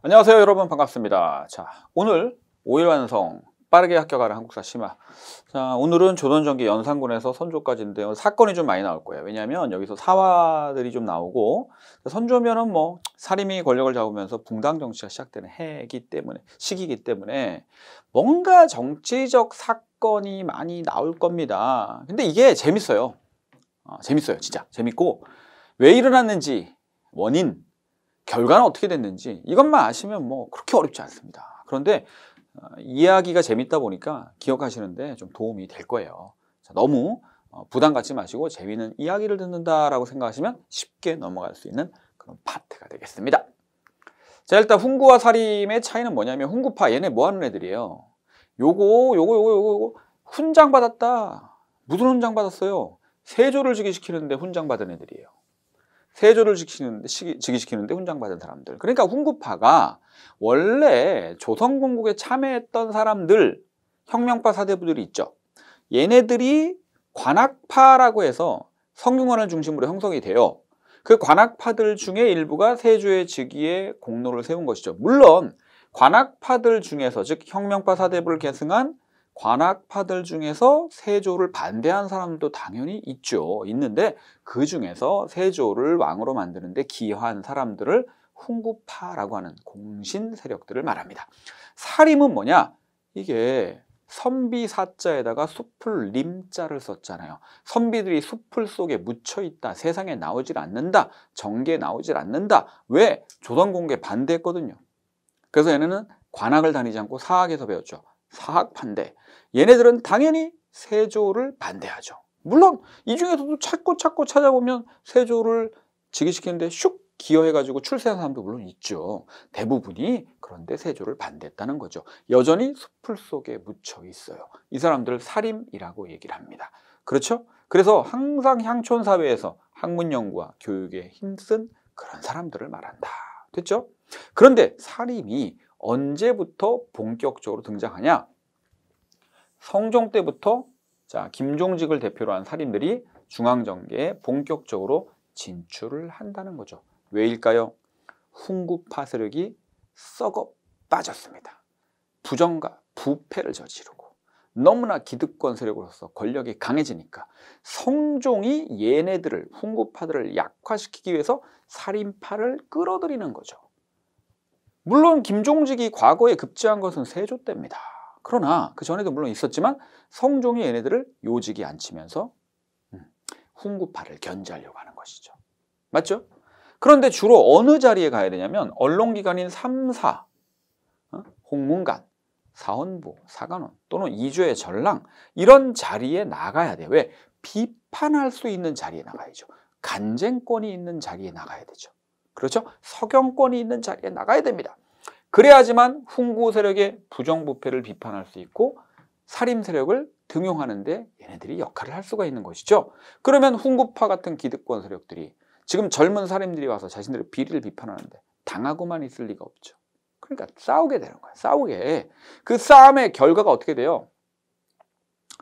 안녕하세요 여러분 반갑습니다 자 오늘 5일 완성 빠르게 합격하는 한국사 심화 자 오늘은 조선전기 연산군에서 선조까지인데 요 사건이 좀 많이 나올 거예요 왜냐하면 여기서 사화들이 좀 나오고 선조면은 뭐 사림이 권력을 잡으면서 붕당 정치가 시작되는 해기 때문에 시기이기 때문에 뭔가 정치적 사건이 많이 나올 겁니다 근데 이게 재밌어요 아, 재밌어요 진짜 재밌고 왜 일어났는지 원인 결과는 어떻게 됐는지 이것만 아시면 뭐 그렇게 어렵지 않습니다. 그런데 어, 이야기가 재밌다 보니까 기억하시는데 좀 도움이 될 거예요. 너무 어, 부담 갖지 마시고 재미있는 이야기를 듣는다라고 생각하시면 쉽게 넘어갈 수 있는 그런 파트가 되겠습니다. 자 일단 훈구와 사림의 차이는 뭐냐면 훈구파 얘네 뭐 하는 애들이에요. 요거 요거 요거 요거 요거 훈장 받았다. 무슨 훈장 받았어요? 세조를 즉위시키는데 훈장 받은 애들이에요. 세조를 지키는데 지키시키는데 훈장받은 사람들. 그러니까 훈구파가 원래 조선 공국에 참여했던 사람들 혁명파 사대부들이 있죠. 얘네들이 관악파라고 해서 성균관을 중심으로 형성이 돼요. 그 관악파들 중에 일부가 세조의 즉위에 공로를 세운 것이죠. 물론 관악파들 중에서 즉 혁명파 사대부를 계승한 관악파들 중에서 세조를 반대한 사람도 당연히 있죠. 있는데 그 중에서 세조를 왕으로 만드는데 기여한 사람들을 훈구파라고 하는 공신 세력들을 말합니다. 사림은 뭐냐? 이게 선비사자에다가 숲을 림자를 썼잖아요. 선비들이 숲을 속에 묻혀 있다. 세상에 나오질 않는다. 정계에 나오질 않는다. 왜? 조선공개 반대했거든요. 그래서 얘네는 관악을 다니지 않고 사학에서 배웠죠. 사학 반대. 얘네들은 당연히 세조를 반대하죠. 물론 이 중에서도 찾고 찾고 찾아보면 세조를 즉위시키는데 슉 기여해가지고 출세한 사람도 물론 있죠. 대부분이 그런데 세조를 반대했다는 거죠. 여전히 숲풀 속에 묻혀 있어요. 이 사람들을 살림이라고 얘기를 합니다. 그렇죠? 그래서 항상 향촌 사회에서 학문 연구와 교육에 힘쓴 그런 사람들을 말한다. 됐죠? 그런데 살림이 언제부터 본격적으로 등장하냐? 성종 때부터 자 김종직을 대표로 한 사림들이 중앙정계에 본격적으로 진출을 한다는 거죠. 왜일까요? 훈구파 세력이 썩어 빠졌습니다. 부정과 부패를 저지르고 너무나 기득권 세력으로서 권력이 강해지니까 성종이 얘네들을 훈구파들을 약화시키기 위해서 살인파를 끌어들이는 거죠. 물론 김종직이 과거에 급제한 것은 세조 때입니다. 그러나 그 전에도 물론 있었지만 성종이 얘네들을 요직에 앉히면서 음, 훈구파를 견제하려고 하는 것이죠. 맞죠? 그런데 주로 어느 자리에 가야 되냐면 언론기관인 삼사 어, 홍문관, 사헌부, 사관원 또는 이조의 전랑 이런 자리에 나가야 돼. 왜? 비판할 수 있는 자리에 나가야죠. 간쟁권이 있는 자리에 나가야 되죠. 그렇죠? 서경권이 있는 자리에 나가야 됩니다. 그래야지만 훈구 세력의 부정부패를 비판할 수 있고 살림 세력을 등용하는데 얘네들이 역할을 할 수가 있는 것이죠. 그러면 훈구파 같은 기득권 세력들이 지금 젊은 사람들이 와서 자신들의 비리를 비판하는데 당하고만 있을 리가 없죠. 그러니까 싸우게 되는 거야 싸우게. 그 싸움의 결과가 어떻게 돼요?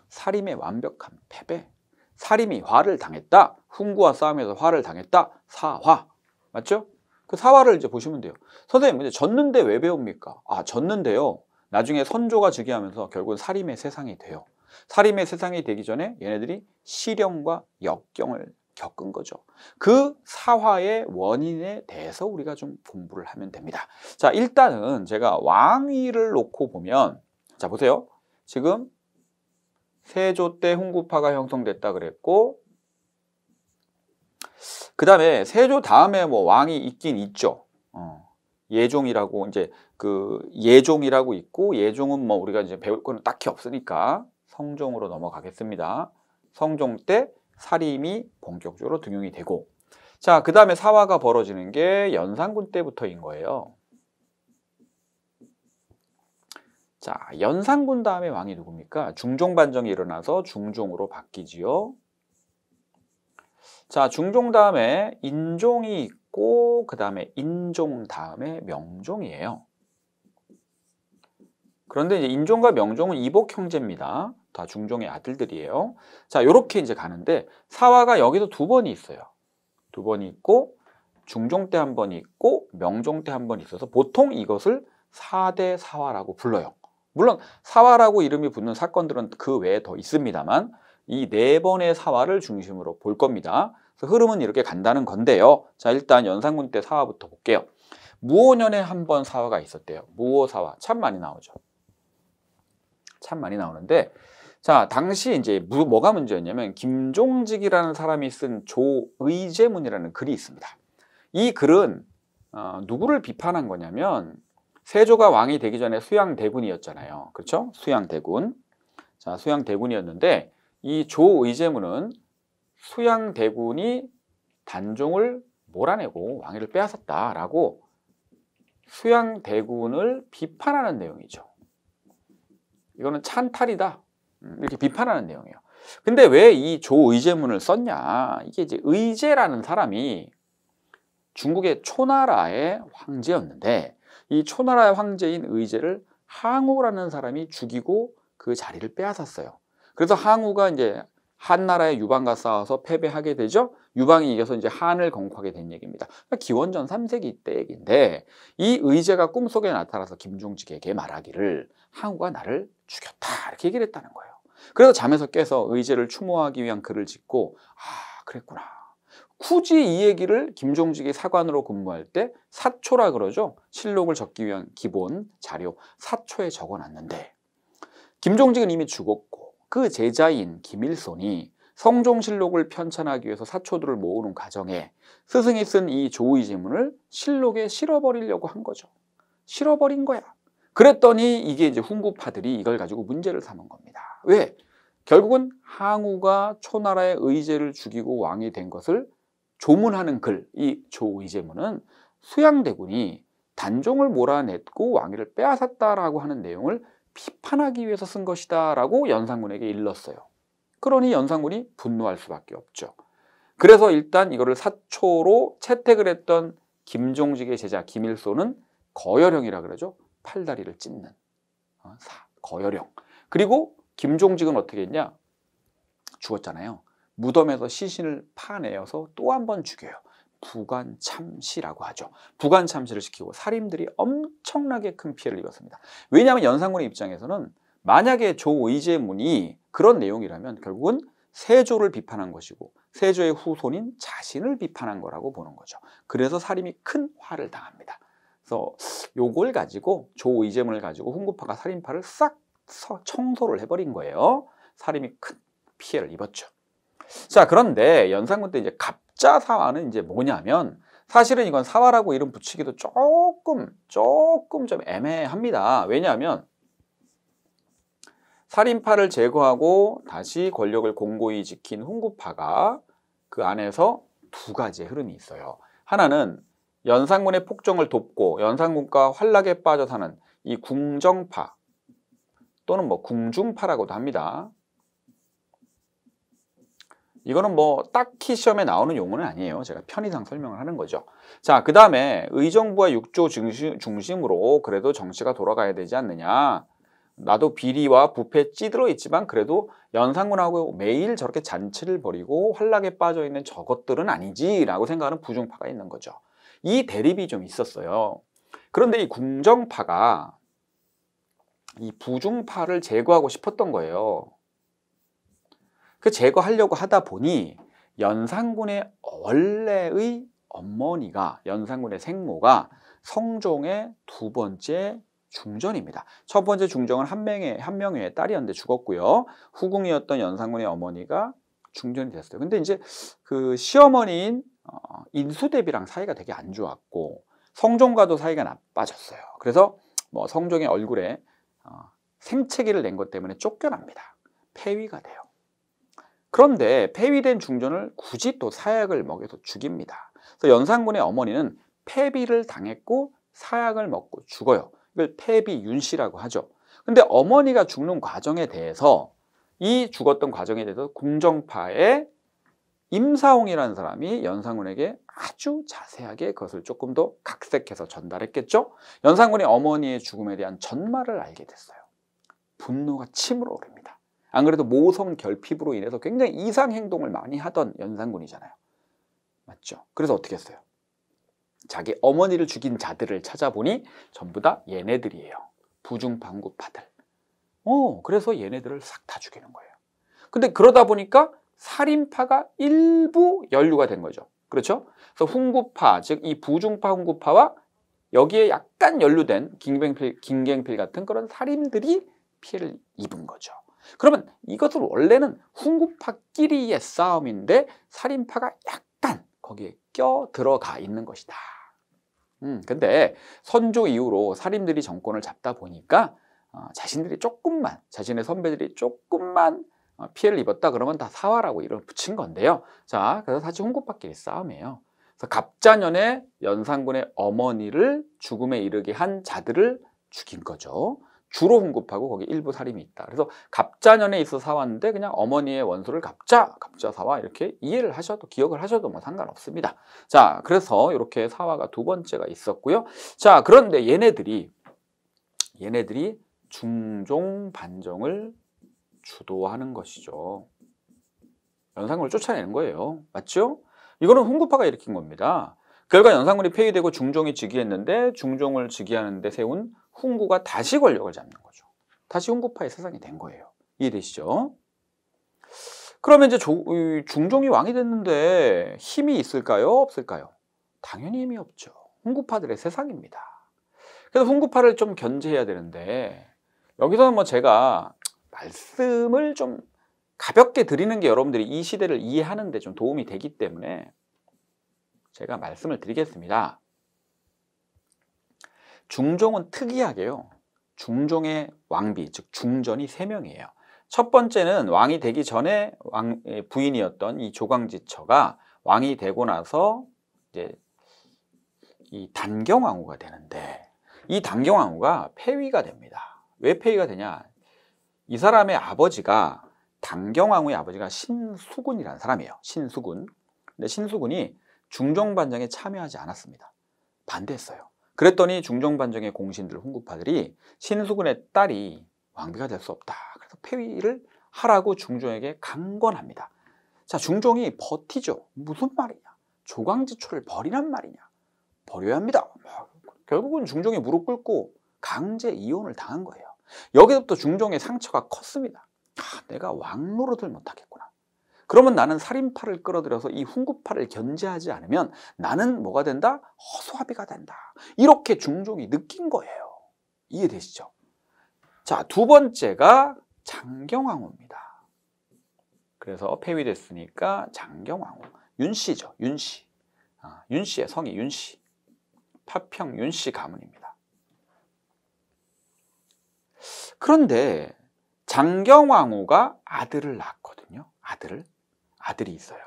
살림의 완벽한 패배. 살림이 화를 당했다. 훈구와 싸움에서 화를 당했다. 사화. 맞죠? 그 사화를 이제 보시면 돼요. 선생님, 이제 졌는데 왜 배웁니까? 아, 졌는데요. 나중에 선조가 즉위하면서 결국은 사림의 세상이 돼요. 사림의 세상이 되기 전에 얘네들이 시련과 역경을 겪은 거죠. 그 사화의 원인에 대해서 우리가 좀 공부를 하면 됩니다. 자, 일단은 제가 왕위를 놓고 보면 자, 보세요. 지금 세조 때 홍구파가 형성됐다 그랬고 그 다음에 세조 다음에 뭐 왕이 있긴 있죠. 어. 예종이라고 이제 그 예종이라고 있고 예종은 뭐 우리가 이제 배울 거는 딱히 없으니까 성종으로 넘어가겠습니다. 성종 때 사림이 본격적으로 등용이 되고 자, 그 다음에 사화가 벌어지는 게 연산군 때부터인 거예요. 자, 연산군 다음에 왕이 누굽니까? 중종반정이 일어나서 중종으로 바뀌지요. 자, 중종 다음에 인종이 있고 그 다음에 인종 다음에 명종이에요. 그런데 이제 인종과 명종은 이복 형제입니다. 다 중종의 아들들이에요. 자, 요렇게 이제 가는데 사화가 여기도 두 번이 있어요. 두 번이 있고 중종 때 한 번이 있고 명종 때 한 번이 있어서 보통 이것을 사대 사화라고 불러요. 물론 사화라고 이름이 붙는 사건들은 그 외에 더 있습니다만 이네 번의 사화를 중심으로 볼 겁니다. 그래서 흐름은 이렇게 간다는 건데요. 자, 일단 연산군 때 사화부터 볼게요. 무오년에 한 번 사화가 있었대요. 무오사화. 참 많이 나오죠. 참 많이 나오는데 자, 당시 이제 무, 뭐가 문제였냐면 김종직이라는 사람이 쓴 조의제문이라는 글이 있습니다. 이 글은 어, 누구를 비판한 거냐면 세조가 왕이 되기 전에 수양 대군이었잖아요. 그렇죠? 수양 대군. 자, 수양 대군이었는데 이 조의제문은 수양대군이 단종을 몰아내고 왕위를 빼앗았다라고 수양대군을 비판하는 내용이죠. 이거는 찬탈이다. 음, 이렇게 비판하는 내용이에요. 근데 왜 이 조의제문을 썼냐? 이게 이제 의제라는 사람이 중국의 초나라의 황제였는데 이 초나라의 황제인 의제를 항호라는 사람이 죽이고 그 자리를 빼앗았어요. 그래서 항우가 이제 한나라의 유방과 싸워서 패배하게 되죠. 유방이 이겨서 이제 한을 건국하게 된 얘기입니다. 그러니까 기원전 3세기 때 얘기인데 이 의제가 꿈속에 나타나서 김종직에게 말하기를 항우가 나를 죽였다 이렇게 얘기를 했다는 거예요. 그래서 잠에서 깨서 의제를 추모하기 위한 글을 짓고 아 그랬구나. 굳이 이 얘기를 김종직이 사관으로 근무할 때 사초라 그러죠. 실록을 적기 위한 기본 자료 사초에 적어놨는데 김종직은 이미 죽었고 그 제자인 김일손이 성종실록을 편찬하기 위해서 사초들을 모으는 과정에 스승이 쓴 이 조의지문을 실록에 실어버리려고 한 거죠. 실어버린 거야. 그랬더니 이게 이제 훈구파들이 이걸 가지고 문제를 삼은 겁니다. 왜? 결국은 항우가 초나라의 의제를 죽이고 왕이 된 것을 조문하는 글, 이 조의제문은 수양대군이 단종을 몰아냈고 왕위를 빼앗았다라고 하는 내용을 비판하기 위해서 쓴 것이다 라고 연산군에게 일렀어요. 그러니 연산군이 분노할 수밖에 없죠. 그래서 일단 이거를 사초로 채택을 했던 김종직의 제자 김일소는 거여령이라 그러죠. 팔다리를 찢는 어, 사, 거여령 그리고 김종직은 어떻게 했냐? 죽었잖아요. 무덤에서 시신을 파내어서 또 한 번 죽여요. 부관 참시라고 하죠. 부관 참시를 시키고 사림들이 엄청나게 큰 피해를 입었습니다. 왜냐하면 연산군의 입장에서는 만약에 조의제문이 그런 내용이라면 결국은 세조를 비판한 것이고 세조의 후손인 자신을 비판한 거라고 보는 거죠. 그래서 사림이 큰 화를 당합니다. 그래서 요걸 가지고 조의제문을 가지고 훈구파가 사림파를 싹 청소를 해버린 거예요. 사림이 큰 피해를 입었죠. 자, 그런데 연산군 때 이제 갑자사화는 이제 뭐냐면 사실은 이건 사화라고 이름 붙이기도 조금 조금 좀 애매합니다. 왜냐하면 살인파를 제거하고 다시 권력을 공고히 지킨 홍구파가그 안에서 두 가지의 흐름이 있어요. 하나는 연산군의 폭정을 돕고 연산군과 환락에 빠져 사는 이 궁정파 또는 뭐 궁중파라고도 합니다. 이거는 뭐 딱히 시험에 나오는 용어는 아니에요. 제가 편의상 설명을 하는 거죠. 자, 그 다음에 의정부와 육조 중심, 으로 그래도 정치가 돌아가야 되지 않느냐. 나도 비리와 부패 찌들어 있지만 그래도 연산군하고 매일 저렇게 잔치를 벌이고 환락에 빠져 있는 저것들은 아니지라고 생각하는 부중파가 있는 거죠. 이 대립이 좀 있었어요. 그런데 이 궁정파가 이 부중파를 제거하고 싶었던 거예요. 그 제거하려고 하다 보니 연산군의 원래의 어머니가 연산군의 생모가 성종의 두 번째 중전입니다. 첫 번째 중정은 한 명의 한 명의 딸이었는데 죽었고요. 후궁이었던 연산군의 어머니가 중전이 됐어요. 근데 이제 그 시어머니인 어, 인수대비랑 사이가 되게 안 좋았고 성종과도 사이가 나빠졌어요. 그래서 뭐 성종의 얼굴에 어, 생채기를 낸 것 때문에 쫓겨납니다. 폐위가 돼요. 그런데 폐위된 중전을 굳이 또 사약을 먹여서 죽입니다. 그래서 연산군의 어머니는 폐비를 당했고 사약을 먹고 죽어요. 이걸 폐비윤씨라고 하죠. 근데 어머니가 죽는 과정에 대해서 이 죽었던 과정에 대해서 궁정파의 임사홍이라는 사람이 연산군에게 아주 자세하게 그것을 조금 더 각색해서 전달했겠죠. 연산군의 어머니의 죽음에 대한 전말을 알게 됐어요. 분노가 침으로 오릅니다. 안 그래도 모성 결핍으로 인해서 굉장히 이상 행동을 많이 하던 연산군이잖아요. 맞죠? 그래서 어떻게 했어요? 자기 어머니를 죽인 자들을 찾아보니 전부 다 얘네들이에요. 부중방구파들. 어, 그래서 얘네들을 싹 다 죽이는 거예요. 근데 그러다 보니까 살인파가 일부 연루가 된 거죠. 그렇죠? 그래서 훈구파, 즉 이 부중파 훈구파와 여기에 약간 연루된 김갱필, 김갱필 같은 그런 살인들이 피해를 입은 거죠. 그러면 이것은 원래는 훈구파끼리의 싸움인데 살인파가 약간 거기에 껴 들어가 있는 것이다. 음, 근데 선조 이후로 살인들이 정권을 잡다 보니까 어, 자신들이 조금만 자신의 선배들이 조금만 어, 피해를 입었다 그러면 다 사화라고 이름 붙인 건데요. 자, 그래서 사실 홍구파끼리 싸움이에요. 그래서 갑자년에 연산군의 어머니를 죽음에 이르게 한 자들을 죽인 거죠. 주로 공급하고 거기 일부 살림이 있다. 그래서 갑자년에 있어 사왔는데 그냥 어머니의 원소를 갑자, 갑자 사와 이렇게 이해를 하셔도 기억을 하셔도 뭐 상관없습니다. 자, 그래서 이렇게 사화가 두 번째가 있었고요. 자, 그런데 얘네들이 얘네들이 중종 반정을 주도하는 것이죠. 연산군을 쫓아내는 거예요. 맞죠? 이거는 홍구파가 일으킨 겁니다. 결과 연산군이 폐위되고 중종이 즉위했는데 중종을 즉위하는데 세운 훈구가 다시 권력을 잡는 거죠. 다시 훈구파의 세상이 된 거예요. 이해되시죠? 그러면 이제 조, 중종이 왕이 됐는데 힘이 있을까요? 없을까요? 당연히 힘이 없죠. 훈구파들의 세상입니다. 그래서 훈구파를 좀 견제해야 되는데 여기서는 뭐 제가 말씀을 좀 가볍게 드리는 게 여러분들이 이 시대를 이해하는 데 좀 도움이 되기 때문에 제가 말씀을 드리겠습니다. 중종은 특이하게요. 중종의 왕비, 즉 중전이 세명이에요첫 번째는 왕이 되기 전에 왕, 부인이었던 이 조광지처가 왕이 되고 나서 이제 이 단경왕후가 되는데 이 단경왕후가 폐위가 됩니다. 왜 폐위가 되냐? 이 사람의 아버지가 단경왕후의 아버지가 신수군이라는 사람이에요. 신수군. 근데 신수군이 중종반장에 참여하지 않았습니다. 반대했어요. 그랬더니 중종반정의 공신들 홍구파들이 신수군의 딸이 왕비가 될 수 없다. 그래서 폐위를 하라고 중종에게 강권합니다. 자, 중종이 버티죠. 무슨 말이냐? 조광지초를 버리란 말이냐? 버려야 합니다. 결국은 중종이 무릎 꿇고 강제 이혼을 당한 거예요. 여기서부터 중종의 상처가 컸습니다. 아, 내가 왕 노릇을 못하겠구나. 그러면 나는 살인파를 끌어들여서 이 훈구파를 견제하지 않으면 나는 뭐가 된다? 허수아비가 된다. 이렇게 중종이 느낀 거예요. 이해되시죠? 자, 두 번째가 장경왕후입니다. 그래서 폐위됐으니까 장경왕후. 윤씨죠, 윤씨. 아, 윤씨의 성이 윤씨. 파평 윤씨 가문입니다. 그런데 장경왕후가 아들을 낳았거든요. 아들을. 아들이 있어요.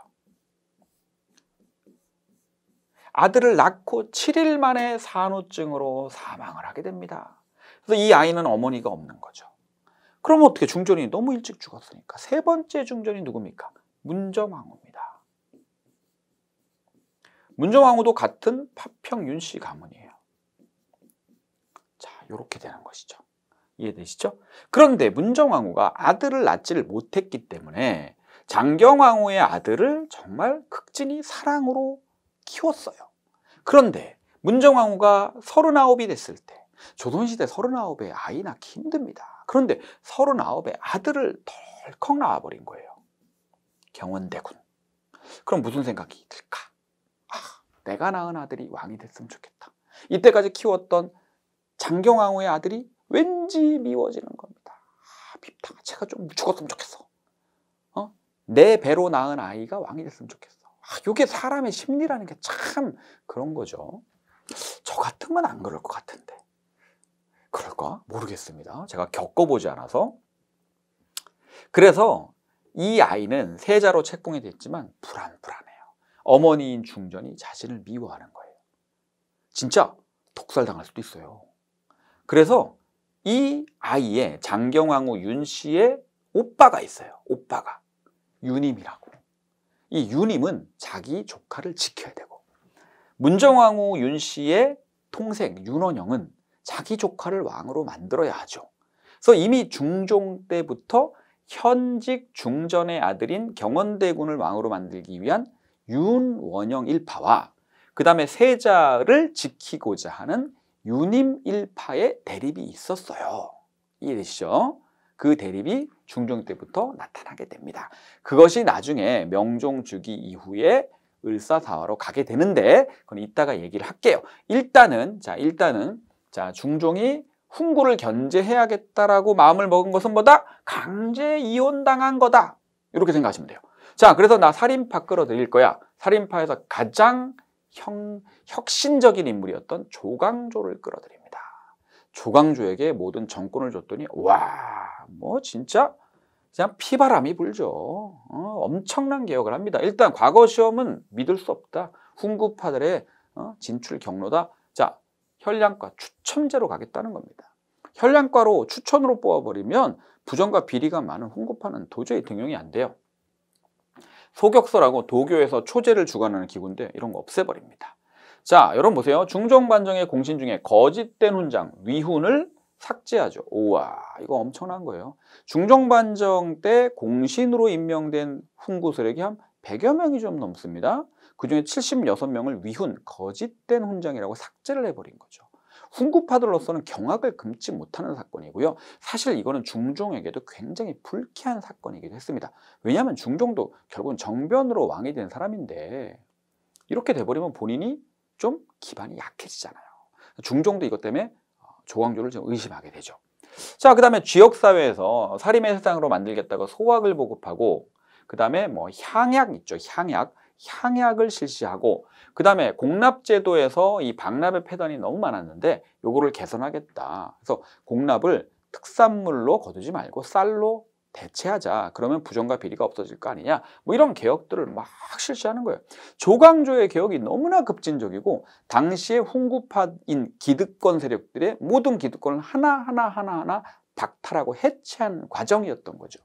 아들을 낳고 7일 만에 산후증으로 사망을 하게 됩니다. 그래서 이 아이는 어머니가 없는 거죠. 그럼 어떻게 중전이 너무 일찍 죽었으니까 세 번째 중전이 누굽니까? 문정왕후입니다. 문정왕후도 같은 파평 윤씨 가문이에요. 자, 이렇게 되는 것이죠. 이해되시죠? 그런데 문정왕후가 아들을 낳지를 못했기 때문에 장경왕후의 아들을 정말 극진히 사랑으로 키웠어요. 그런데 문정왕후가 서른아홉이 됐을 때 조선시대 서른아홉에 아이 낳기 힘듭니다. 그런데 서른아홉에 아들을 덜컥 낳아버린 거예요. 경원대군. 그럼 무슨 생각이 들까? 아, 내가 낳은 아들이 왕이 됐으면 좋겠다. 이때까지 키웠던 장경왕후의 아들이 왠지 미워지는 겁니다. 아, 밉다. 제가 좀 죽었으면 좋겠어. 내 배로 낳은 아이가 왕이 됐으면 좋겠어. 아, 이게 사람의 심리라는 게 참 그런 거죠. 저 같으면 안 그럴 것 같은데. 그럴까? 모르겠습니다. 제가 겪어보지 않아서. 그래서 이 아이는 세자로 책봉이 됐지만 불안불안해요. 어머니인 중전이 자신을 미워하는 거예요. 진짜 독살당할 수도 있어요. 그래서 이 아이의 장경왕후 윤 씨의 오빠가 있어요. 오빠가. 윤임이라고이 유님은 자기 조카를 지켜야 되고 문정왕후 윤씨의 통생 윤원영은 자기 조카를 왕으로 만들어야 하죠. 그래서 이미 중종 때부터 현직 중전의 아들인 경원대군을 왕으로 만들기 위한 윤원영 일파와 그 다음에 세자를 지키고자 하는 유님 일파의 대립이 있었어요. 이해되시죠? 그 대립이 중종 때부터 나타나게 됩니다. 그것이 나중에 명종 주기 이후에 을사사화로 가게 되는데 그건 이따가 얘기를 할게요. 일단은 자 일단은 자 중종이 훈구를 견제해야겠다라고 마음을 먹은 것은 뭐다? 강제 이혼당한 거다. 이렇게 생각하시면 돼요. 자, 그래서 나 살인파 끌어들일 거야. 살인파에서 가장 형, 혁신적인 인물이었던 조강조를 끌어들여요. 조광조에게 모든 정권을 줬더니 와 뭐 진짜 그냥 피바람이 불죠. 어, 엄청난 개혁을 합니다. 일단 과거 시험은 믿을 수 없다. 훈구파들의 어, 진출 경로다. 자, 혈량과 추첨제로 가겠다는 겁니다. 혈량과로 추천으로 뽑아버리면 부정과 비리가 많은 훈구파는 도저히 등용이 안 돼요. 소격서라고 도교에서 초제를 주관하는 기구인데 이런 거 없애버립니다. 자, 여러분 보세요. 중정반정의 공신 중에 거짓된 훈장, 위훈을 삭제하죠. 우와, 이거 엄청난 거예요. 중정반정 때 공신으로 임명된 훈구설에게 한 100여 명이 좀 넘습니다. 그중에 76명을 위훈, 거짓된 훈장이라고 삭제를 해버린 거죠. 훈구파들로서는 경악을 금치 못하는 사건이고요. 사실 이거는 중종에게도 굉장히 불쾌한 사건이기도 했습니다. 왜냐하면 중종도 결국은 정변으로 왕이 된 사람인데 이렇게 돼버리면 본인이 좀 기반이 약해지잖아요. 중종도 이것 때문에 어, 조광조를 좀 의심하게 되죠. 자, 그 다음에 지역사회에서 사림의 세상으로 만들겠다고 소학을 보급하고, 그 다음에 뭐 향약 있죠. 향약. 향약을 실시하고 그 다음에 공납제도에서 이 박납의 패단이 너무 많았는데 요거를 개선하겠다. 그래서 공납을 특산물로 거두지 말고 쌀로 대체하자. 그러면 부정과 비리가 없어질 거 아니냐. 뭐 이런 개혁들을 막 실시하는 거예요. 조광조의 개혁이 너무나 급진적이고 당시의 홍구파인 기득권 세력들의 모든 기득권을 하나하나 하나하나 박탈하고 해체한 과정이었던 거죠.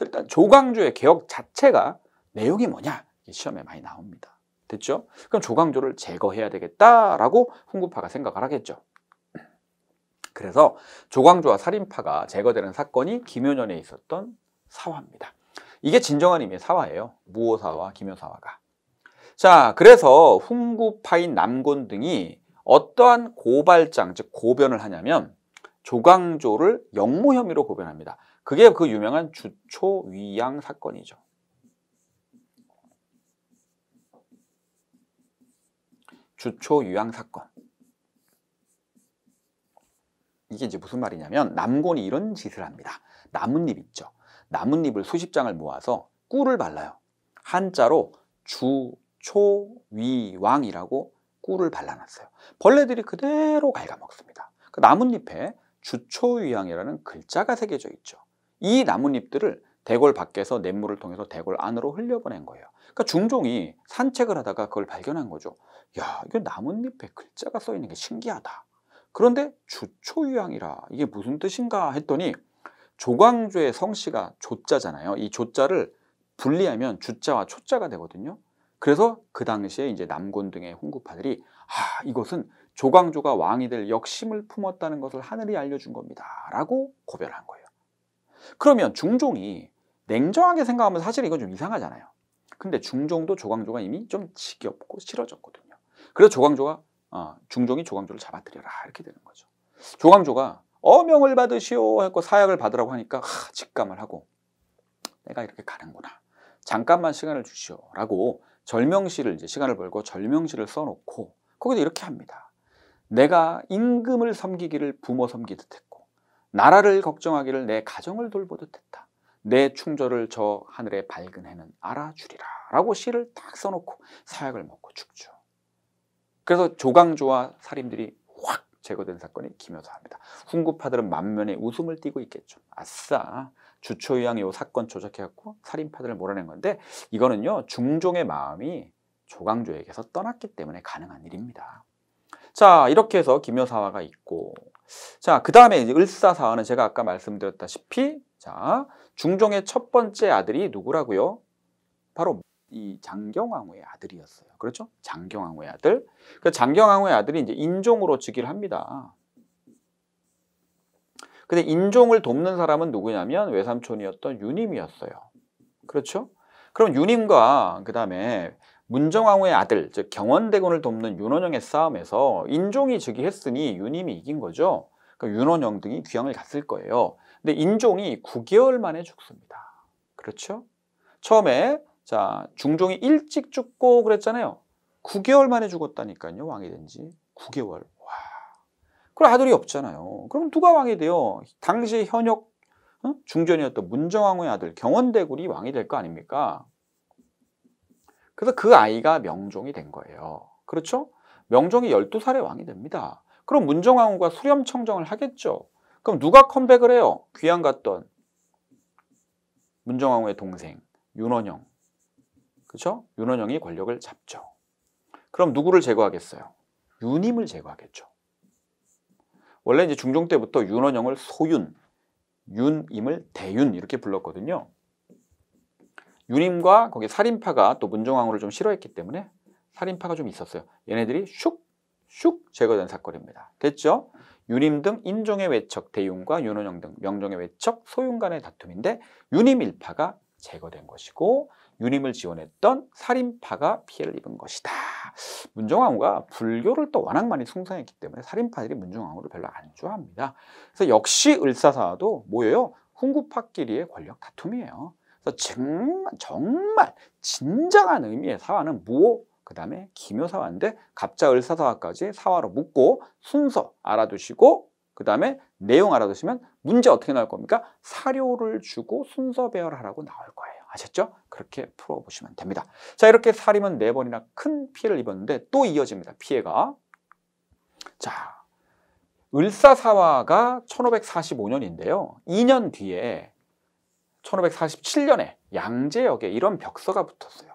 일단 조광조의 개혁 자체가 내용이 뭐냐? 시험에 많이 나옵니다. 됐죠? 그럼 조광조를 제거해야 되겠다라고 홍구파가 생각을 하겠죠. 그래서 조광조와 살인파가 제거되는 사건이 김효년에 있었던 사화입니다. 이게 진정한 의미의 사화예요. 무오사와 김효사화가. 자, 그래서 훈구파인 남곤 등이 어떠한 고발장, 즉 고변을 하냐면 조광조를 영모 혐의로 고변합니다. 그게 그 유명한 주초위양 사건이죠. 주초유양 사건. 이게 이제 무슨 말이냐면 남곤이 이런 짓을 합니다. 나뭇잎 있죠. 나뭇잎을 수십 장을 모아서 꿀을 발라요. 한자로 주초위왕이라고 꿀을 발라놨어요. 벌레들이 그대로 갉아먹습니다. 그 나뭇잎에 주초위왕이라는 글자가 새겨져 있죠. 이 나뭇잎들을 대궐 밖에서 냇물을 통해서 대궐 안으로 흘려보낸 거예요. 그러니까 중종이 산책을 하다가 그걸 발견한 거죠. 야, 이거 나뭇잎에 글자가 써 있는 게 신기하다. 그런데 주초유양이라 이게 무슨 뜻인가 했더니 조광조의 성씨가 조자잖아요. 이 조자를 분리하면 주자와 초자가 되거든요. 그래서 그 당시에 이제 남곤 등의 홍구파들이 아 이것은 조광조가 왕이 될 역심을 품었다는 것을 하늘이 알려준 겁니다라고 고별한 거예요. 그러면 중종이 냉정하게 생각하면 사실 이건 좀 이상하잖아요. 근데 중종도 조광조가 이미 좀 지겹고 싫어졌거든요. 그래서 조광조가 어, 중종이 조광조를 잡아들여라 이렇게 되는 거죠. 조광조가 어명을 받으시오 하고 사약을 받으라고 하니까 하, 직감을 하고 내가 이렇게 가는구나. 잠깐만 시간을 주시오라고 절명시를 이제 시간을 벌고 절명시를 써놓고 거기도 이렇게 합니다. 내가 임금을 섬기기를 부모 섬기듯 했고 나라를 걱정하기를 내 가정을 돌보듯 했다. 내 충절을 저 하늘의 밝은 해는 알아주리라 라고 시를 딱 써놓고 사약을 먹고 죽죠. 그래서 조강조와 살인들이 확 제거된 사건이 기묘사입니다 훈구파들은 만면에 웃음을 띠고 있겠죠. 아싸 주초유양이 요 사건 조작해갖고 살인파들을 몰아낸 건데 이거는요 중종의 마음이 조강조에게서 떠났기 때문에 가능한 일입니다. 자 이렇게 해서 기묘사화가 있고 자그 다음에 을사사화는 제가 아까 말씀드렸다시피 자 중종의 첫 번째 아들이 누구라고요? 바로 이 장경왕후의 아들이었어요. 그렇죠? 장경왕후의 아들. 그 장경왕후의 아들이 이제 인종으로 즉위를 합니다. 근데 인종을 돕는 사람은 누구냐면 외삼촌이었던 윤임이었어요 그렇죠? 그럼 윤임과 그다음에 문정왕후의 아들, 즉 경원대군을 돕는 윤원영의 싸움에서 인종이 즉위했으니 윤임이 이긴 거죠. 그러니까 윤원영 등이 귀향을 갔을 거예요. 근데 인종이 9개월 만에 죽습니다. 그렇죠? 처음에 자, 중종이 일찍 죽고 그랬잖아요. 9개월 만에 죽었다니까요. 왕이 된 지. 9개월. 와. 그럼 아들이 없잖아요. 그럼 누가 왕이 돼요? 당시 현역 어? 중전이었던 문정왕후의 아들 경원대굴이 왕이 될 거 아닙니까? 그래서 그 아이가 명종이 된 거예요. 그렇죠? 명종이 12살에 왕이 됩니다. 그럼 문정왕후가 수렴청정을 하겠죠. 그럼 누가 컴백을 해요? 귀양 갔던 문정왕후의 동생 윤원영 그렇죠? 윤원영이 권력을 잡죠. 그럼 누구를 제거하겠어요? 윤임을 제거하겠죠. 원래 이제 중종 때부터 윤원영을 소윤, 윤임을 대윤 이렇게 불렀거든요. 윤임과 거기 살인파가 또 문종왕후를 좀 싫어했기 때문에 살인파가 좀 있었어요. 얘네들이 슉, 슉 제거된 사건입니다. 됐죠? 윤임 등 인종의 외척 대윤과 윤원영 등 명종의 외척 소윤 간의 다툼인데 윤임 일파가 제거된 것이고 유림을 지원했던 살인파가 피해를 입은 것이다. 문정왕후가 불교를 또 워낙 많이 숭상했기 때문에 살인파들이 문정왕후를 별로 안 좋아합니다. 그래서 역시 을사사도 뭐예요? 훈구파끼리의 권력 다툼이에요. 그래서 정말, 정말 진정한 의미의 사화는 무호, 그 다음에 기묘사화인데 갑자 을사사화까지 사화로 묶고 순서 알아두시고 그 다음에 내용 알아두시면 문제 어떻게 나올 겁니까? 사료를 주고 순서 배열하라고 나올 거예요. 아셨죠? 그렇게 풀어보시면 됩니다. 자 이렇게 사림은 네 번이나 큰 피해를 입었는데 또 이어집니다. 피해가 자 을사사화가 1545년인데요. 2년 뒤에 1547년에 양재역에 이런 벽서가 붙었어요.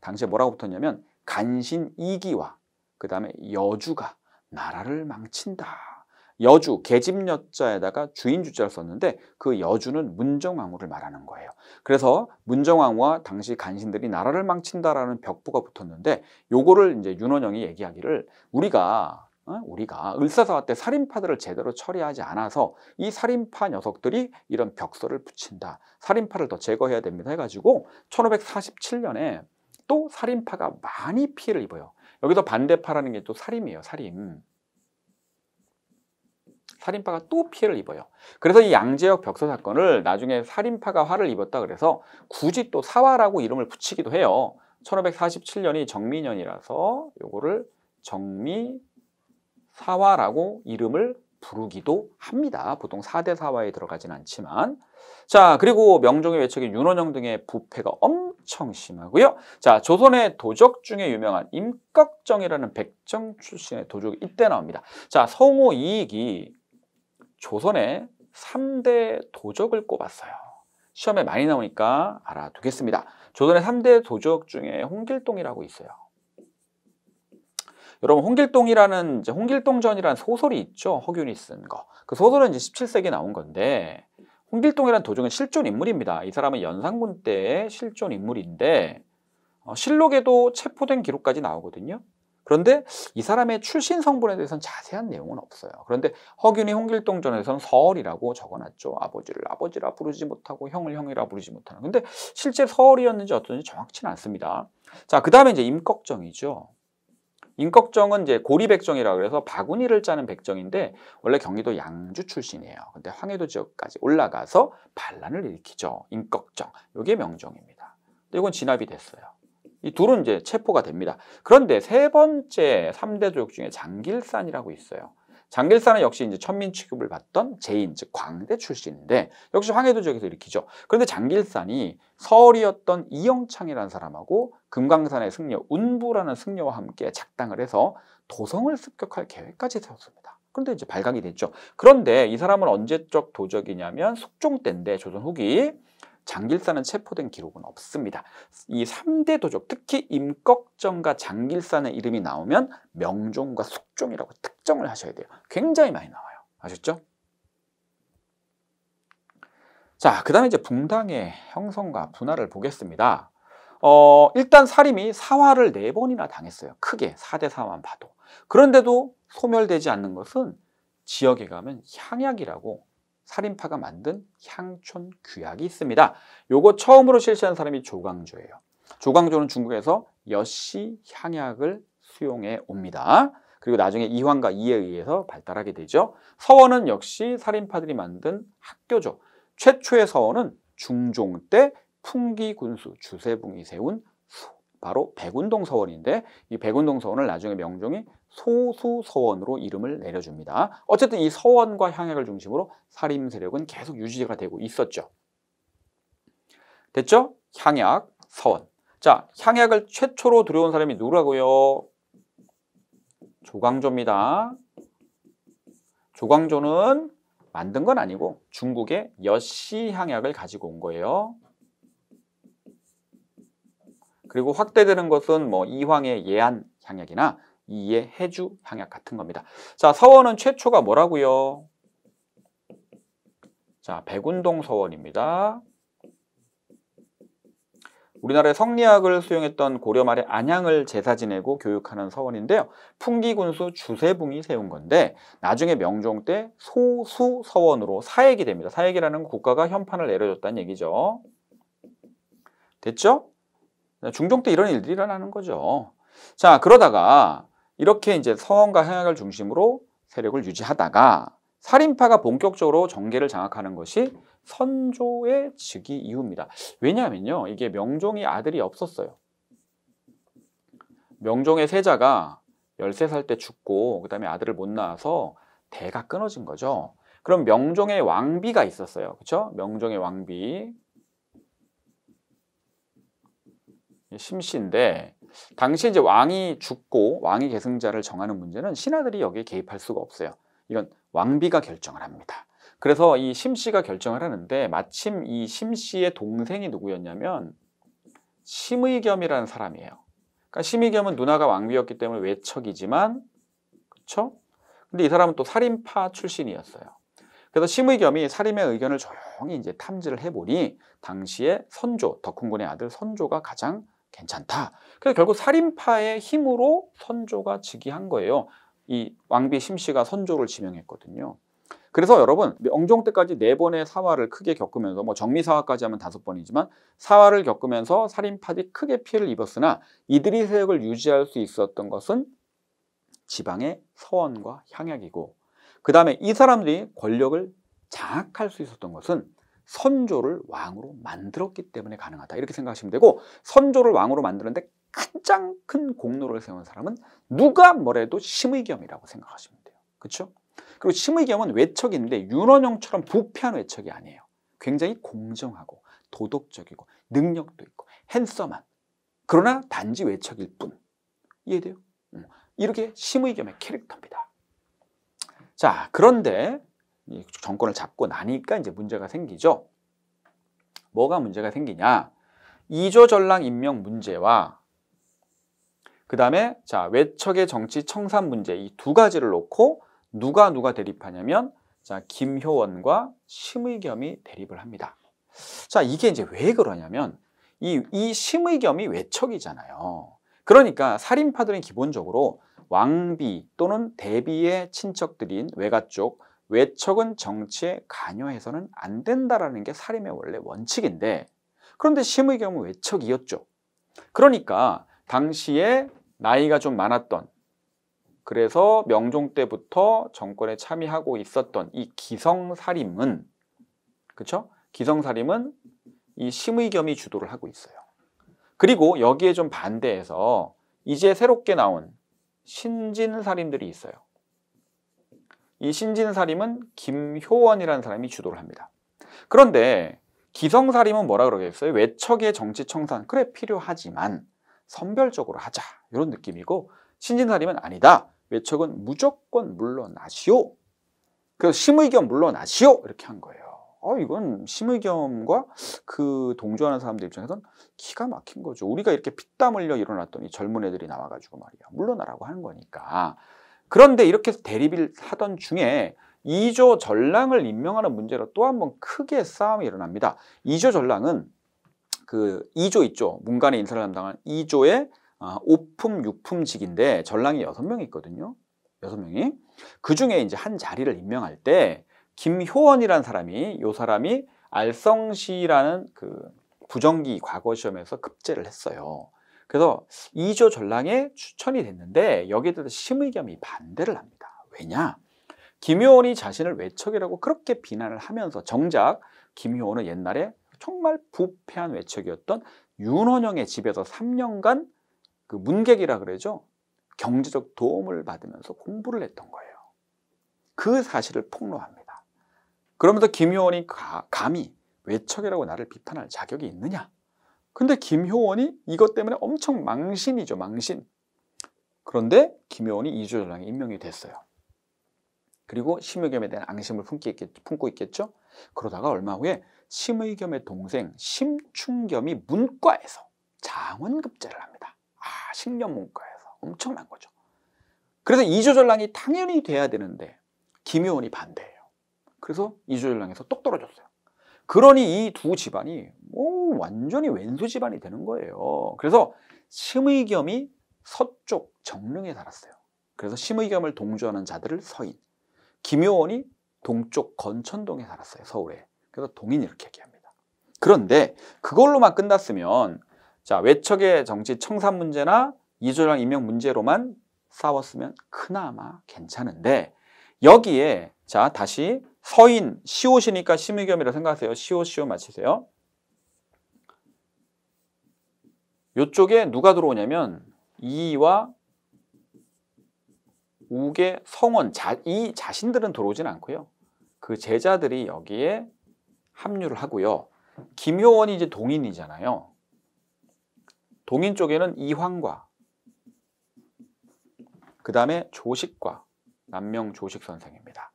당시에 뭐라고 붙었냐면 간신 이기와 그 다음에 여주가 나라를 망친다 여주, 계집 여자에다가 주인 주자를 썼는데 그 여주는 문정왕후를 말하는 거예요. 그래서 문정왕후와 당시 간신들이 나라를 망친다라는 벽보가 붙었는데 요거를 이제 윤원영이 얘기하기를 우리가 어? 우리가 을사사화 때 살인파들을 제대로 처리하지 않아서 이 살인파 녀석들이 이런 벽서를 붙인다. 살인파를 더 제거해야 됩니다. 해가지고 1547년에 또 살인파가 많이 피해를 입어요. 여기서 반대파라는 게 또 살인이에요. 살인. 살인파가 또 피해를 입어요. 그래서 이 양재역 벽서 사건을 나중에 살인파가 화를 입었다 그래서 굳이 또 사화라고 이름을 붙이기도 해요. 1547년이 정미년이라서 요거를 정미 사화라고 이름을 부르기도 합니다. 보통 4대 사화에 들어가진 않지만. 자, 그리고 명종의 외척인 윤원영 등의 부패가 엄청 심하고요. 자, 조선의 도적 중에 유명한 임꺽정이라는 백정 출신의 도적이 이때 나옵니다. 자, 성호 이익이 조선의 3대 도적을 꼽았어요. 시험에 많이 나오니까 알아두겠습니다. 조선의 3대 도적 중에 홍길동이라고 있어요. 여러분 홍길동이라는 이제 홍길동전이라는 소설이 있죠. 허균이 쓴 거. 그 소설은 이제 17세기에 나온 건데 홍길동이라는 도적은 실존 인물입니다. 이 사람은 연산군 때의 실존 인물인데 어, 실록에도 체포된 기록까지 나오거든요. 그런데 이 사람의 출신 성분에 대해서는 자세한 내용은 없어요. 그런데 허균이 홍길동전에서는 서얼이라고 적어놨죠. 아버지를 아버지라 부르지 못하고 형을 형이라 부르지 못하는. 근데 실제 서얼이었는지 어떤지 정확치는 않습니다. 자, 그 다음에 이제 임꺽정이죠. 임꺽정은 이제 고리백정이라 그래서 바구니를 짜는 백정인데 원래 경기도 양주 출신이에요. 근데 황해도 지역까지 올라가서 반란을 일으키죠. 임꺽정. 이게 명정입니다 근데 이건 진압이 됐어요. 이 둘은 이제 체포가 됩니다. 그런데 세 번째 3대 조역 중에 장길산이라고 있어요. 장길산은 역시 이제 천민 취급을 받던 제인 즉 광대 출신인데 역시 황해도 지역에서 일으키죠. 그런데 장길산이 서울이었던 이영창이라는 사람하고 금강산의 승려 운부라는 승려와 함께 작당을 해서 도성을 습격할 계획까지 세웠습니다. 그런데 이제 발각이 됐죠. 그런데 이 사람은 언제적 도적이냐면 숙종 때인데 조선 후기 장길산은 체포된 기록은 없습니다. 이삼대 도적, 특히 임꺽정과 장길산의 이름이 나오면 명종과 숙종이라고 특정을 하셔야 돼요. 굉장히 많이 나와요. 아셨죠? 자, 그 다음에 이제 붕당의 형성과 분화를 보겠습니다. 어, 일단 사림이 사화를 네번이나 당했어요. 크게 사대사만 봐도. 그런데도 소멸되지 않는 것은 지역에 가면 향약이라고 살인파가 만든 향촌 규약이 있습니다. 요거 처음으로 실시한 사람이 조광조예요. 조광조는 중국에서 여시 향약을 수용해 옵니다. 그리고 나중에 이황과 이에 의해서 발달하게 되죠. 서원은 역시 살인파들이 만든 학교죠. 최초의 서원은 중종 때 풍기군수 주세붕이 세운 소 바로 백운동 서원인데 이 백운동 서원을 나중에 명종이 소수 서원으로 이름을 내려줍니다. 어쨌든 이 서원과 향약을 중심으로 사림 세력은 계속 유지가 되고 있었죠. 됐죠? 향약, 서원. 자, 향약을 최초로 들여온 사람이 누구라고요? 조광조입니다. 조광조는 만든 건 아니고 중국의 여시 향약을 가지고 온 거예요. 그리고 확대되는 것은 뭐 이황의 예안 향약이나 이의 해주 향약 같은 겁니다. 자, 서원은 최초가 뭐라고요? 자, 백운동 서원입니다. 우리나라의 성리학을 수용했던 고려 말에 안양을 제사 지내고 교육하는 서원인데요. 풍기군수 주세붕이 세운 건데 나중에 명종 때 소수 서원으로 사액이 됩니다. 사액이라는 국가가 현판을 내려줬다는 얘기죠. 됐죠? 중종 때 이런 일들이 일어나는 거죠. 자, 그러다가 이렇게 이제 서원과 향약을 중심으로 세력을 유지하다가 살인파가 본격적으로 정계를 장악하는 것이 선조의 즉위 이후입니다. 왜냐하면요, 이게 명종이 아들이 없었어요. 명종의 세자가 13살 때 죽고 그 다음에 아들을 못 낳아서 대가 끊어진 거죠. 그럼 명종의 왕비가 있었어요. 그렇죠? 명종의 왕비 심씨인데 당시 이제 왕이 죽고 왕이 계승자를 정하는 문제는 신하들이 여기에 개입할 수가 없어요. 이건 왕비가 결정을 합니다. 그래서 이 심씨가 결정을 하는데 마침 이 심씨의 동생이 누구였냐면 심의겸이라는 사람이에요. 그러니까 심의겸은 누나가 왕비였기 때문에 외척이지만 그렇죠? 근데 이 사람은 또 살인파 출신이었어요. 그래서 심의겸이 살인의 의견을 조용히 이제 탐지를 해보니 당시에 선조 덕훈군의 아들 선조가 가장 괜찮다. 그래서 결국 살인파의 힘으로 선조가 즉위한 거예요. 이 왕비 심씨가 선조를 지명했거든요. 그래서 여러분 명종 때까지 네 번의 사화를 크게 겪으면서 뭐 정미사화까지 하면 다섯 번이지만 사화를 겪으면서 살인파들이 크게 피해를 입었으나 이들이 세력을 유지할 수 있었던 것은 지방의 서원과 향약이고 그 다음에 이 사람들이 권력을 장악할 수 있었던 것은 선조를 왕으로 만들었기 때문에 가능하다 이렇게 생각하시면 되고 선조를 왕으로 만드는데 가장 큰 공로를 세운 사람은 누가 뭐래도 심의겸이라고 생각하시면 돼요 그렇죠? 그리고 심의겸은 외척인데 윤원영처럼 부패한 외척이 아니에요 굉장히 공정하고 도덕적이고 능력도 있고 핸섬한 그러나 단지 외척일 뿐 이해돼요? 음. 이렇게 심의겸의 캐릭터입니다 자 그런데 정권을 잡고 나니까 이제 문제가 생기죠. 뭐가 문제가 생기냐? 이조 전랑 임명 문제와 그 다음에 자 외척의 정치 청산 문제 이 두 가지를 놓고 누가 누가 대립하냐면 자 김효원과 심의겸이 대립을 합니다. 자 이게 이제 왜 그러냐면 이, 이 심의겸이 외척이잖아요. 그러니까 살인파들은 기본적으로 왕비 또는 대비의 친척들인 외가 쪽 외척은 정치에 관여해서는 안 된다라는 게 사림의 원래 원칙인데 그런데 심의 경우 외척이었죠. 그러니까 당시에 나이가 좀 많았던 그래서 명종 때부터 정권에 참여하고 있었던 이기성살림은 그렇죠? 기성살림은이 심의겸이 주도를 하고 있어요. 그리고 여기에 좀 반대해서 이제 새롭게 나온 신진살림들이 있어요. 이 신진사림은 김효원이라는 사람이 주도를 합니다. 그런데 기성사림은 뭐라 그러겠어요? 외척의 정치 청산 그래 필요하지만 선별적으로 하자 이런 느낌이고 신진사림은 아니다. 외척은 무조건 물러나시오. 그래서 심의겸 물러나시오 이렇게 한 거예요. 어, 이건 심의겸과 그 동조하는 사람들 입장에선 기가 막힌 거죠. 우리가 이렇게 피땀 흘려 일어났더니 젊은 애들이 나와가지고 말이야. 물러나라고 하는 거니까. 그런데 이렇게 해서 대립을 하던 중에 이조 전랑을 임명하는 문제로 또 한 번 크게 싸움이 일어납니다. 이조 전랑은 그 2조 있죠. 문관의 인사를 담당한 2조의 아, 5품, 6품직인데 전랑이 6명이 있거든요. 6명이. 그 중에 이제 한 자리를 임명할 때 김효원이라는 사람이 요 사람이 알성시라는 그 부정기 과거 시험에서 급제를 했어요. 그래서 2조 전랑에 추천이 됐는데 여기에 대해서 심의겸이 반대를 합니다. 왜냐? 김효원이 자신을 외척이라고 그렇게 비난을 하면서 정작 김효원은 옛날에 정말 부패한 외척이었던 윤원영의 집에서 3년간 그 문객이라 그러죠. 경제적 도움을 받으면서 공부를 했던 거예요. 그 사실을 폭로합니다. 그러면서 김효원이 감히 외척이라고 나를 비판할 자격이 있느냐? 근데 김효원이 이것 때문에 엄청 망신이죠, 망신. 그런데 김효원이 이조전랑에 임명이 됐어요. 그리고 심의겸에 대한 앙심을 품고 있겠죠. 그러다가 얼마 후에 심의겸의 동생 심충겸이 문과에서 장원급제를 합니다. 아, 식년문과에서 엄청난 거죠. 그래서 이조전랑이 당연히 돼야 되는데 김효원이 반대해요. 그래서 이조전랑에서 똑 떨어졌어요. 그러니 이 두 집안이 뭐 완전히 왼수 집안이 되는 거예요. 그래서 심의겸이 서쪽 정릉에 살았어요. 그래서 심의겸을 동조하는 자들을 서인, 김효원이 동쪽 건천동에 살았어요. 서울에. 그래서 동인 이렇게 얘기합니다. 그런데 그걸로만 끝났으면 자 외척의 정치 청산 문제나 이조랑 임명 문제로만 싸웠으면 그나마 괜찮은데 여기에 자 다시 서인, 시옷이니까 심의겸이라 고 생각하세요. 시옷, 시옷 맞히세요. 요쪽에 누가 들어오냐면 이와 우계, 성원, 자, 이 자신들은 들어오진 않고요. 그 제자들이 여기에 합류를 하고요. 김효원이 이제 동인이잖아요. 동인 쪽에는 이황과 그 다음에 조식과 남명 조식 선생입니다.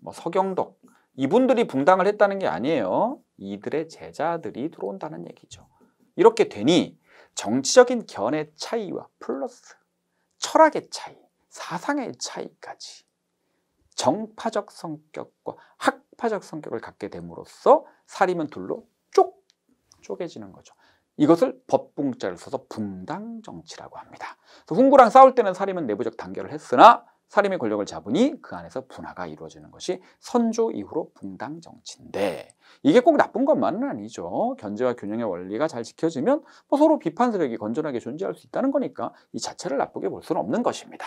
뭐 서경덕 이분들이 붕당을 했다는 게 아니에요. 이들의 제자들이 들어온다는 얘기죠. 이렇게 되니 정치적인 견해 차이와 플러스 철학의 차이, 사상의 차이까지 정파적 성격과 학파적 성격을 갖게 됨으로써 사림은 둘로 쪽 쪼개지는 거죠. 이것을 법붕자를 써서 붕당 정치라고 합니다. 훈구랑 싸울 때는 사림은 내부적 단결을 했으나 사림의 권력을 잡으니 그 안에서 분화가 이루어지는 것이 선조 이후로 붕당 정치인데 이게 꼭 나쁜 것만은 아니죠. 견제와 균형의 원리가 잘 지켜지면 뭐 서로 비판 세력이 건전하게 존재할 수 있다는 거니까 이 자체를 나쁘게 볼 수는 없는 것입니다.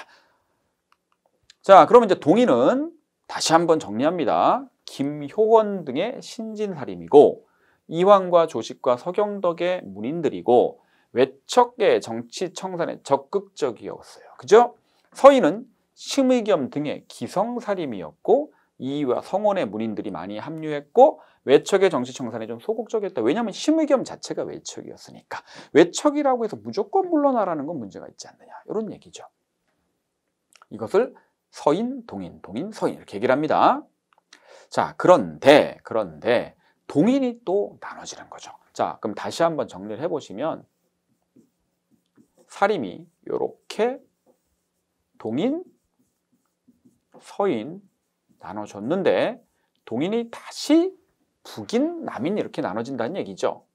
자, 그러면 이제 동의는 다시 한번 정리합니다. 김효원 등의 신진사림이고 이황과 조식과 서경덕의 문인들이고 외척계 정치 청산에 적극적이었어요. 그죠? 서인은 심의겸 등의 기성살림이었고 이와 성원의 문인들이 많이 합류했고 외척의 정치청산에 좀 소극적이었다. 왜냐하면 심의겸 자체가 외척이었으니까 외척이라고 해서 무조건 물러나라는 건 문제가 있지 않느냐 이런 얘기죠. 이것을 서인, 동인, 동인, 서인 이렇게 얘기를 합니다. 자 그런데 그런데 동인이 또 나눠지는 거죠. 자 그럼 다시 한번 정리를 해보시면 사림이 이렇게 동인, 서인, 나눠줬는데 동인이 다시 북인, 남인 이렇게 나눠진다는 얘기죠.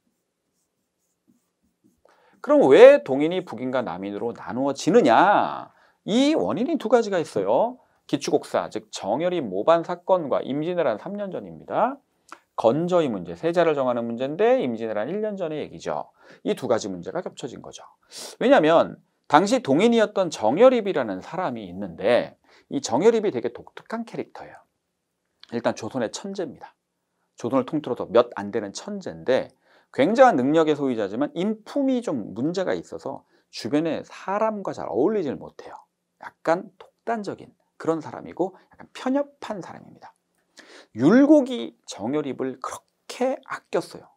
그럼 왜 동인이 북인과 남인으로 나누어지느냐? 이 원인이 두 가지가 있어요. 기축옥사, 즉 정열이 모반 사건과 임진왜란 3년 전입니다. 건저의 문제, 세자를 정하는 문제인데 임진왜란 1년 전의 얘기죠. 이 두 가지 문제가 겹쳐진 거죠. 왜냐하면 당시 동인이었던 정열입이라는 사람이 있는데 이 정열입이 되게 독특한 캐릭터예요. 일단 조선의 천재입니다. 조선을 통틀어서 몇 안 되는 천재인데 굉장한 능력의 소유자지만 인품이 좀 문제가 있어서 주변에 사람과 잘 어울리질 못해요. 약간 독단적인 그런 사람이고 약간 편협한 사람입니다. 율곡이 정열입을 그렇게 아꼈어요.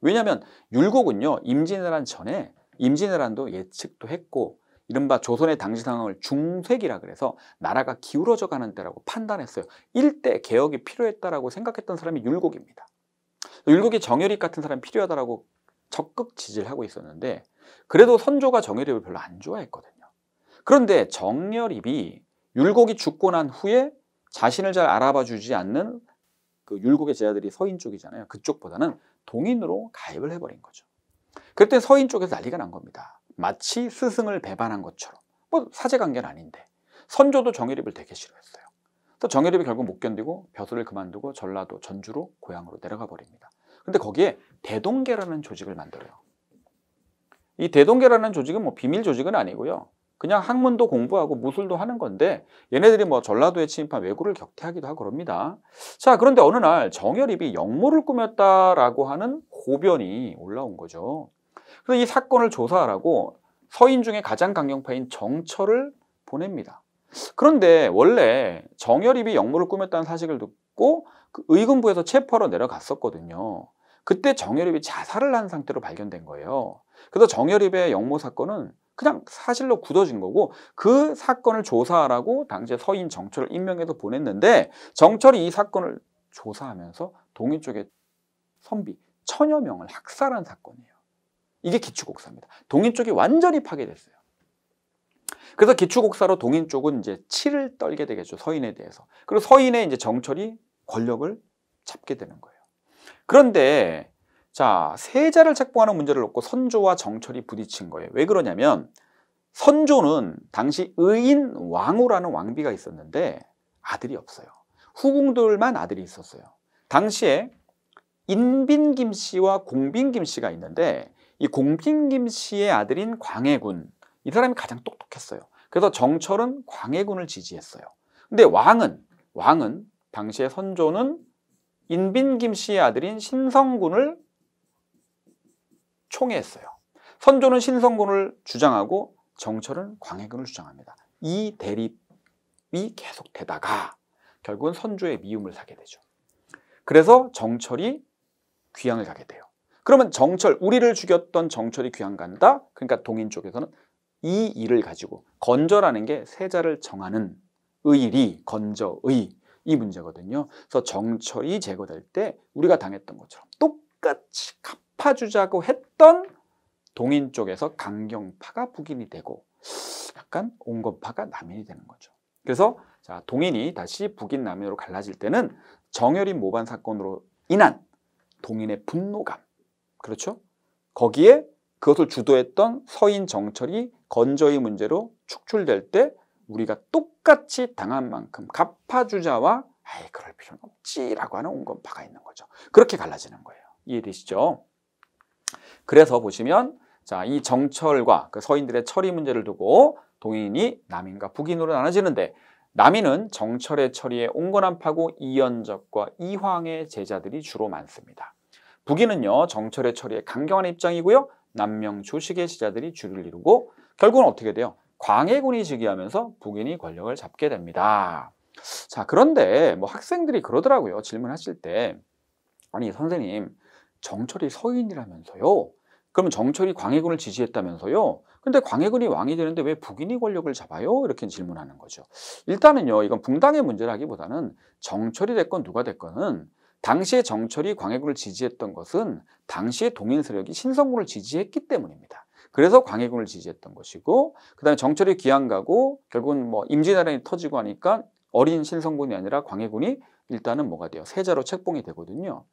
왜냐하면 율곡은요 임진왜란 전에 임진왜란도 예측도 했고 이른바 조선의 당시 상황을 중세기라 그래서 나라가 기울어져 가는 때라고 판단했어요. 일대 개혁이 필요했다라고 생각했던 사람이 율곡입니다. 율곡이 정열이 같은 사람이 필요하다라고 적극 지지를 하고 있었는데 그래도 선조가 정열입을 별로 안 좋아했거든요. 그런데 정열입이 율곡이 죽고 난 후에 자신을 잘 알아봐 주지 않는 그 율곡의 제자들이 서인 쪽이잖아요. 그쪽보다는 동인으로 가입을 해버린 거죠. 그때 서인 쪽에서 난리가 난 겁니다. 마치 스승을 배반한 것처럼 뭐 사제관계는 아닌데 선조도 정혜립을 되게 싫어했어요. 또 정혜립이 결국 못 견디고 벼슬을 그만두고 전라도 전주로 고향으로 내려가 버립니다. 근데 거기에 대동계라는 조직을 만들어요. 이 대동계라는 조직은 뭐 비밀 조직은 아니고요. 그냥 학문도 공부하고 무술도 하는 건데 얘네들이 뭐 전라도에 침입한 왜구를 격퇴하기도 하고 그럽니다. 자 그런데 어느 날 정열입이 영모를 꾸몄다라고 하는 고변이 올라온 거죠. 그래서 이 사건을 조사하라고 서인 중에 가장 강경파인 정철을 보냅니다. 그런데 원래 정열입이 역모를 꾸몄다는 사실을 듣고 그의금부에서 체포하러 내려갔었거든요. 그때 정열입이 자살을 한 상태로 발견된 거예요. 그래서 정열입의 역모 사건은 그냥 사실로 굳어진 거고 그 사건을 조사하라고 당시에 서인 정철을 임명해서 보냈는데 정철이 이 사건을 조사하면서 동인 쪽에 선비 천여 명을 학살한 사건이에요. 이게 기축곡사입니다. 동인 쪽이 완전히 파괴됐어요. 그래서 기축곡사로 동인 쪽은 이제 치를 떨게 되겠죠. 서인에 대해서. 그리고 서인의 이제 정철이 권력을 잡게 되는 거예요. 그런데 자, 세자를 책봉하는 문제를 놓고 선조와 정철이 부딪힌 거예요. 왜 그러냐면 선조는 당시 의인 왕후라는 왕비가 있었는데 아들이 없어요. 후궁들만 아들이 있었어요. 당시에 인빈 김씨와 공빈 김씨가 있는데 이 공빈김 씨의 아들인 광해군 이 사람이 가장 똑똑했어요. 그래서 정철은 광해군을 지지했어요. 근데 왕은 왕은 당시의 선조는 인빈김 씨의 아들인 신성군을 총애했어요. 선조는 신성군을 주장하고 정철은 광해군을 주장합니다. 이 대립이 계속되다가 결국은 선조의 미움을 사게 되죠. 그래서 정철이 귀향을 가게 돼요. 그러면 정철, 우리를 죽였던 정철이 귀양 간다? 그러니까 동인 쪽에서는 이 일을 가지고 건절라는게 세자를 정하는 의리, 건저의 이 문제거든요. 그래서 정철이 제거될 때 우리가 당했던 것처럼 똑같이 갚아주자고 했던 동인 쪽에서 강경파가 북인이 되고 약간 온건파가 남인이 되는 거죠. 그래서 자, 동인이 다시 북인 남인으로 갈라질 때는 정열인 모반 사건으로 인한 동인의 분노감 그렇죠? 거기에 그것을 주도했던 서인 정철이 건조의 문제로 축출될 때 우리가 똑같이 당한 만큼 갚아주자와 아이 그럴 필요는 없지라고 하는 온건파가 있는 거죠. 그렇게 갈라지는 거예요. 이해되시죠? 그래서 보시면 자, 이 정철과 그 서인들의 처리 문제를 두고 동인이 남인과 북인으로 나눠지는데 남인은 정철의 처리에 온건한 파고 이연적과 이황의 제자들이 주로 많습니다. 북인은요 정철의 처리에 강경한 입장이고요 남명 조식의 지자들이 주를 이루고 결국은 어떻게 돼요? 광해군이 즉위하면서 북인이 권력을 잡게 됩니다. 자 그런데 뭐 학생들이 그러더라고요 질문하실 때 아니 선생님 정철이 서인이라면서요 그러면 정철이 광해군을 지지했다면서요 근데 광해군이 왕이 되는데 왜 북인이 권력을 잡아요? 이렇게 질문하는 거죠 일단은요 이건 붕당의 문제라기보다는 정철이 됐건 누가 됐건은 당시에 정철이 광해군을 지지했던 것은 당시의 동인 세력이 신성군을 지지했기 때문입니다. 그래서 광해군을 지지했던 것이고 그다음에 정철이 귀양 가고 결국은 뭐 임진왜란이 터지고 하니까 어린 신성군이 아니라 광해군이 일단은 뭐가 돼요? 세자로 책봉이 되거든요.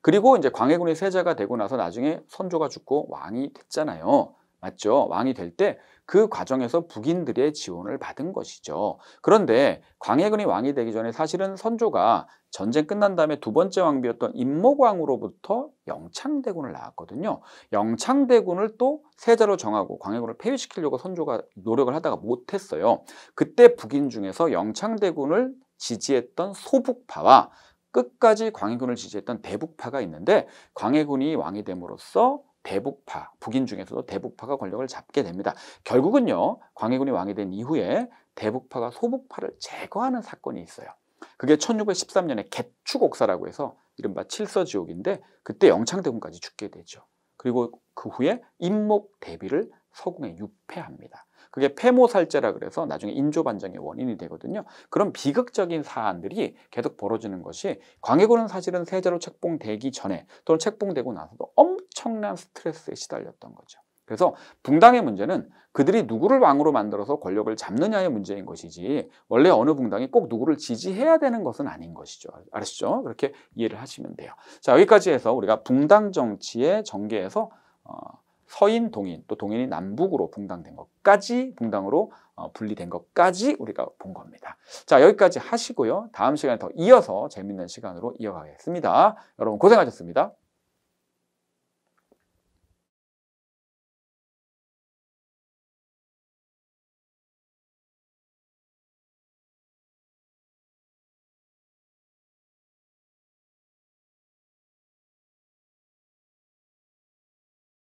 그리고 이제 광해군이 세자가 되고 나서 나중에 선조가 죽고 왕이 됐잖아요. 맞죠? 왕이 될 때 그 과정에서 북인들의 지원을 받은 것이죠. 그런데 광해군이 왕이 되기 전에 사실은 선조가 전쟁 끝난 다음에 두 번째 왕비였던 임목왕으로부터 영창대군을 낳았거든요. 영창대군을 또 세자로 정하고 광해군을 폐위시키려고 선조가 노력을 하다가 못했어요. 그때 북인 중에서 영창대군을 지지했던 소북파와 끝까지 광해군을 지지했던 대북파가 있는데 광해군이 왕이 됨으로써 대북파, 북인 중에서도 대북파가 권력을 잡게 됩니다. 결국은요, 광해군이 왕이 된 이후에 대북파가 소북파를 제거하는 사건이 있어요. 그게 1613년에 개축옥사라고 해서 이른바 칠서지옥인데 그때 영창대군까지 죽게 되죠. 그리고 그 후에 임목 대비를 서궁에 유폐합니다. 그게 폐모살제라 그래서 나중에 인조반정의 원인이 되거든요. 그런 비극적인 사안들이 계속 벌어지는 것이 광해군은 사실은 세자로 책봉되기 전에 또는 책봉되고 나서도 엄청난 스트레스에 시달렸던 거죠. 그래서 붕당의 문제는 그들이 누구를 왕으로 만들어서 권력을 잡느냐의 문제인 것이지 원래 어느 붕당이 꼭 누구를 지지해야 되는 것은 아닌 것이죠. 알았죠? 그렇게 이해를 하시면 돼요. 자 여기까지 해서 우리가 붕당 정치의 전개에서 어, 서인, 동인, 또 동인이 남북으로 붕당된 것까지, 붕당으로 어, 분리된 것까지 우리가 본 겁니다. 자, 여기까지 하시고요. 다음 시간에 더 이어서 재밌는 시간으로 이어가겠습니다. 여러분 고생하셨습니다.